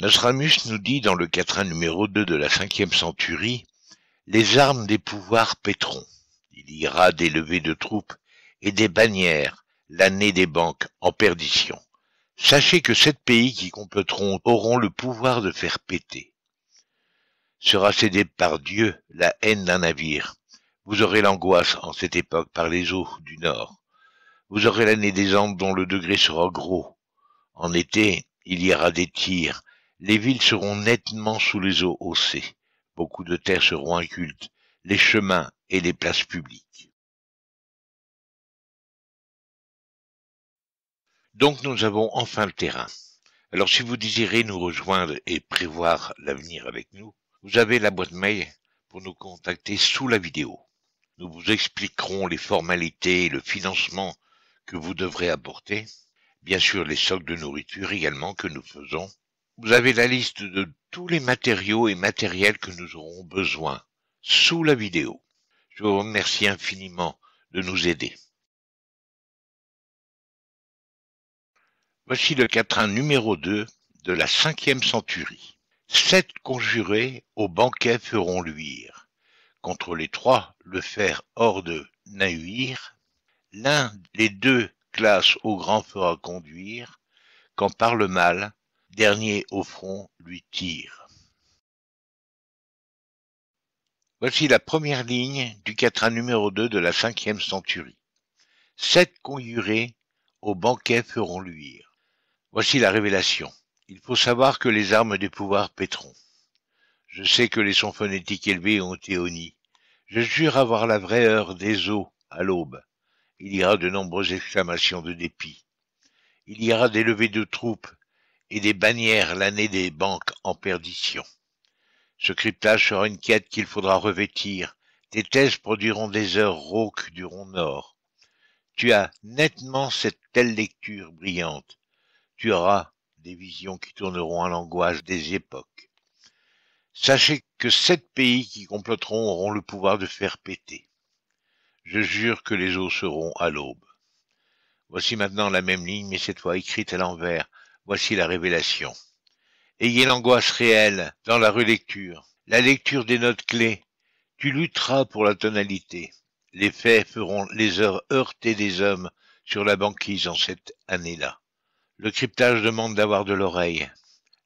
Nostramus nous dit dans le quatrain numéro 2 de la cinquième centurie Les armes des pouvoirs pétront. Il y aura des levées de troupes et des bannières, l'année des banques en perdition. Sachez que sept pays qui comploteront auront le pouvoir de faire péter. Sera cédée par Dieu la haine d'un navire. Vous aurez l'angoisse en cette époque par les eaux du Nord. Vous aurez l'année des Andes dont le degré sera gros. En été, il y aura des tirs, les villes seront nettement sous les eaux haussées. Beaucoup de terres seront incultes. Les chemins et les places publiques. Donc nous avons enfin le terrain. Alors si vous désirez nous rejoindre et prévoir l'avenir avec nous, vous avez la boîte mail pour nous contacter sous la vidéo. Nous vous expliquerons les formalités et le financement que vous devrez apporter, bien sûr les stocks de nourriture également que nous faisons vous avez la liste de tous les matériaux et matériels que nous aurons besoin sous la vidéo. Je vous remercie infiniment de nous aider. Voici le quatrain numéro 2 de la 5e centurie. Sept conjurés au banquet feront luire. Contre les trois, le fer hors de nahuir. L'un, des deux, classe au grand fera conduire. Quand par le mal, dernier au front lui tire. Voici la première ligne du quatrain numéro 2 de la cinquième centurie. Sept conjurés au banquet feront luire. Voici la révélation. Il faut savoir que les armes des pouvoirs pétront. Je sais que les sons phonétiques élevés ont été honnis. Je jure avoir la vraie heure des eaux à l'aube. Il y aura de nombreuses exclamations de dépit. Il y aura des levées de troupes et des bannières l'année des banques en perdition. Ce cryptage sera une quête qu'il faudra revêtir. Tes thèses produiront des heures rauques du rond nord. Tu as nettement cette telle lecture brillante. Tu auras des visions qui tourneront à l'angoisse des époques. Sachez que sept pays qui comploteront auront le pouvoir de faire péter. Je jure que les eaux seront à l'aube. Voici maintenant la même ligne, mais cette fois écrite à l'envers, Voici la révélation. Ayez l'angoisse réelle dans la relecture, la lecture des notes clés. Tu lutteras pour la tonalité. Les faits feront les heures heurtées des hommes sur la banquise en cette année-là. Le cryptage demande d'avoir de l'oreille,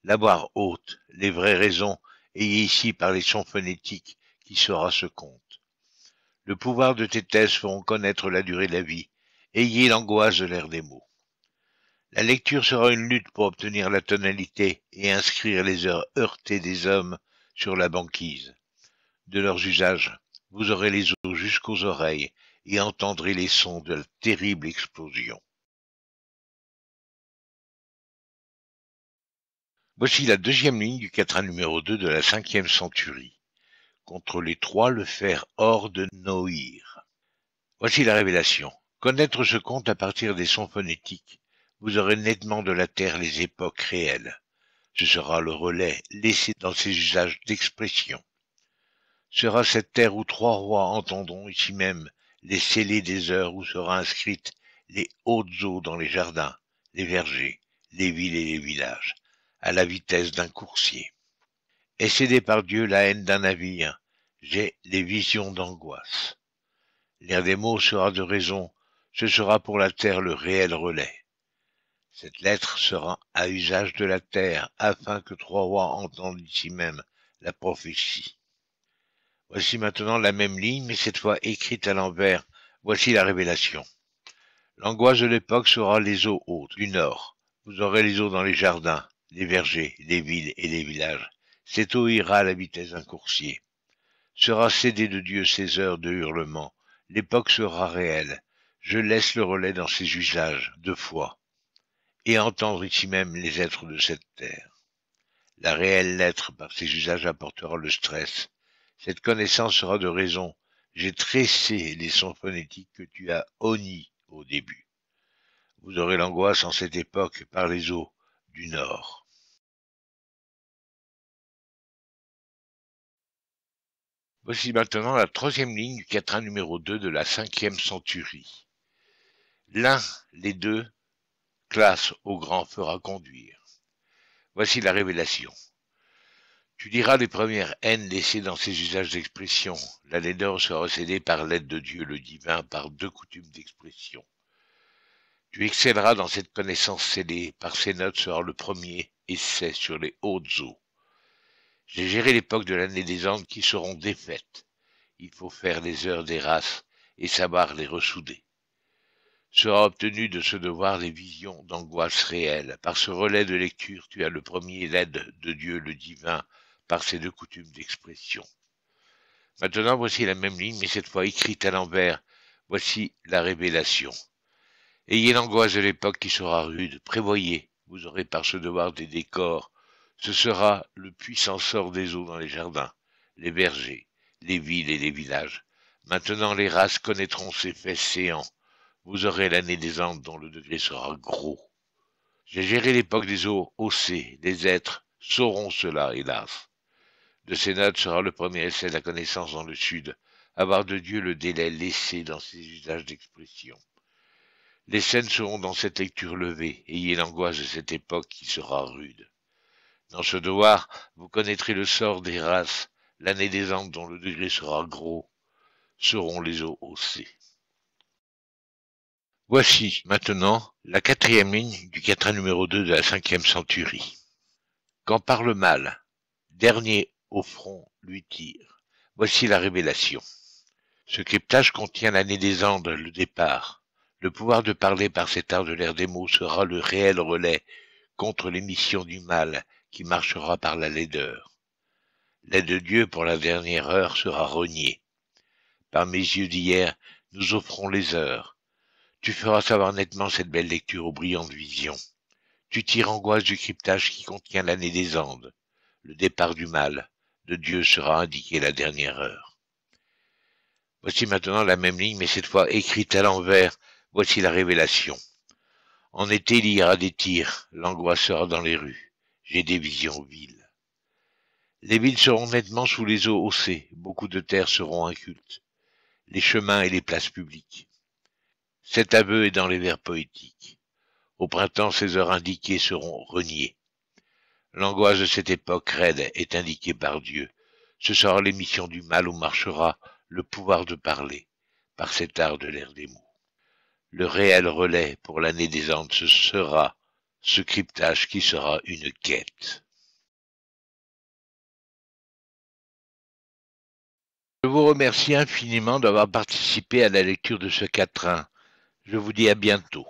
la haute, les vraies raisons, ayez ici par les sons phonétiques qui sera ce compte. Le pouvoir de tes thèses feront connaître la durée de la vie. Ayez l'angoisse de l'air des mots. La lecture sera une lutte pour obtenir la tonalité et inscrire les heures heurtées des hommes sur la banquise. De leurs usages, vous aurez les os jusqu'aux oreilles et entendrez les sons de la terrible explosion. Voici la deuxième ligne du quatrain numéro 2 de la cinquième centurie. Contre les trois, le fer hors de Noïr. Voici la révélation. Connaître ce conte à partir des sons phonétiques vous aurez nettement de la terre les époques réelles. Ce sera le relais laissé dans ses usages d'expression. Sera cette terre où trois rois entendront ici même les scellés des heures où sera inscrite les hautes eaux dans les jardins, les vergers, les villes et les villages, à la vitesse d'un coursier. Et cédé par Dieu la haine d'un navire, j'ai les visions d'angoisse. L'air des mots sera de raison, ce sera pour la terre le réel relais. Cette lettre sera à usage de la terre, afin que trois rois entendent ici même la prophétie. Voici maintenant la même ligne, mais cette fois écrite à l'envers. Voici la révélation. L'angoisse de l'époque sera les eaux hautes du nord. Vous aurez les eaux dans les jardins, les vergers, les villes et les villages. Cette eau ira à la vitesse d'un coursier. Sera cédée de Dieu ces heures de hurlement. L'époque sera réelle. Je laisse le relais dans ses usages, deux fois et entendre ici même les êtres de cette terre. La réelle lettre par ses usages apportera le stress. Cette connaissance sera de raison. J'ai tressé les sons phonétiques que tu as honnis au début. Vous aurez l'angoisse en cette époque par les eaux du Nord. Voici maintenant la troisième ligne du quatrain numéro 2 de la cinquième centurie. L'un, les deux, classe au grand fera conduire. Voici la révélation. Tu diras les premières haines laissées dans ces usages d'expression. La d'or sera cédée par l'aide de Dieu le divin par deux coutumes d'expression. Tu excelleras dans cette connaissance scellée, par ces notes sera le premier essai sur les hautes eaux. J'ai géré l'époque de l'année des Andes qui seront défaites. Il faut faire les heures des races et savoir les ressouder sera obtenu de ce devoir les visions d'angoisse réelles. Par ce relais de lecture, tu as le premier l'aide de Dieu le divin par ces deux coutumes d'expression. Maintenant, voici la même ligne, mais cette fois écrite à l'envers. Voici la révélation. Ayez l'angoisse de l'époque qui sera rude. Prévoyez, vous aurez par ce devoir des décors. Ce sera le puissant sort des eaux dans les jardins, les bergers, les villes et les villages. Maintenant, les races connaîtront ces faits séants vous aurez l'année des Andes dont le degré sera gros. J'ai géré l'époque des eaux haussées, des êtres sauront cela, hélas. De ces notes sera le premier essai de la connaissance dans le Sud, avoir de Dieu le délai laissé dans ses usages d'expression. Les scènes seront dans cette lecture levée, ayez l'angoisse de cette époque qui sera rude. Dans ce devoir, vous connaîtrez le sort des races, l'année des Andes dont le degré sera gros, seront les eaux haussées. Voici, maintenant, la quatrième ligne du quatrain numéro 2 de la cinquième centurie. Quand parle le mal, dernier au front lui tire, voici la révélation. Ce cryptage contient l'année des Andes, le départ. Le pouvoir de parler par cet art de l'air des mots sera le réel relais contre l'émission du mal qui marchera par la laideur. L'aide de Dieu pour la dernière heure sera reniée. Par mes yeux d'hier, nous offrons les heures, tu feras savoir nettement cette belle lecture aux brillantes visions. Tu tires angoisse du cryptage qui contient l'année des Andes. Le départ du mal de Dieu sera indiqué la dernière heure. Voici maintenant la même ligne, mais cette fois écrite à l'envers. Voici la révélation. En été, il y aura des tirs, l'angoisse sera dans les rues. J'ai des visions villes. Les villes seront nettement sous les eaux haussées, beaucoup de terres seront incultes. Les chemins et les places publiques cet aveu est dans les vers poétiques. Au printemps, ces heures indiquées seront reniées. L'angoisse de cette époque raide est indiquée par Dieu. Ce sera l'émission du mal où marchera le pouvoir de parler, par cet art de l'air des mots. Le réel relais pour l'année des Andes, ce sera ce cryptage qui sera une quête. Je vous remercie infiniment d'avoir participé à la lecture de ce quatrain. Je vous dis à bientôt.